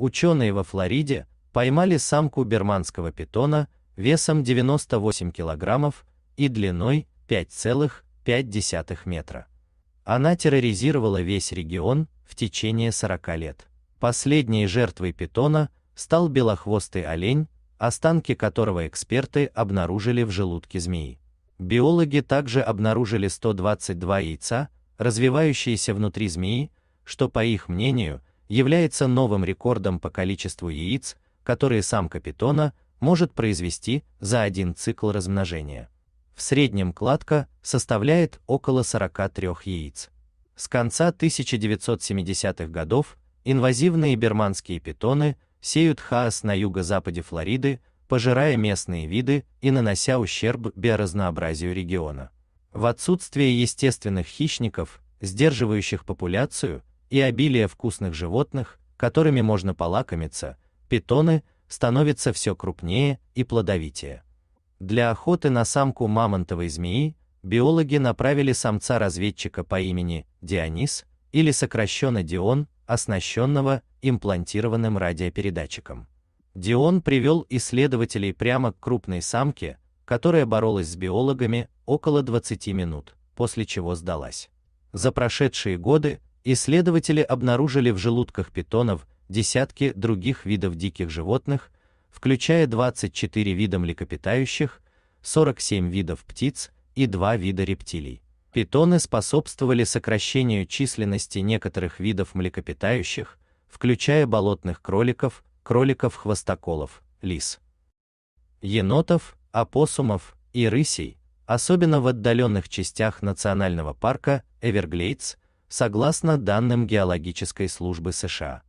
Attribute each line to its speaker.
Speaker 1: Ученые во Флориде поймали самку берманского питона весом 98 килограммов и длиной 5,5 метра. Она терроризировала весь регион в течение 40 лет. Последней жертвой питона стал белохвостый олень, останки которого эксперты обнаружили в желудке змеи. Биологи также обнаружили 122 яйца, развивающиеся внутри змеи, что, по их мнению, является новым рекордом по количеству яиц, которые самка питона может произвести за один цикл размножения. В среднем кладка составляет около 43 яиц. С конца 1970-х годов инвазивные бирманские питоны сеют хаос на юго-западе Флориды, пожирая местные виды и нанося ущерб биоразнообразию региона. В отсутствие естественных хищников, сдерживающих популяцию, и обилие вкусных животных, которыми можно полакомиться, питоны становятся все крупнее и плодовитее. Для охоты на самку мамонтовой змеи биологи направили самца-разведчика по имени Дионис или сокращенно Дион, оснащенного имплантированным радиопередатчиком. Дион привел исследователей прямо к крупной самке, которая боролась с биологами около 20 минут, после чего сдалась. За прошедшие годы Исследователи обнаружили в желудках питонов десятки других видов диких животных, включая 24 вида млекопитающих, 47 видов птиц и 2 вида рептилий. Питоны способствовали сокращению численности некоторых видов млекопитающих, включая болотных кроликов, кроликов-хвостоколов, лис, енотов, опоссумов и рысей, особенно в отдаленных частях национального парка Эверглейдс, согласно данным Геологической службы США.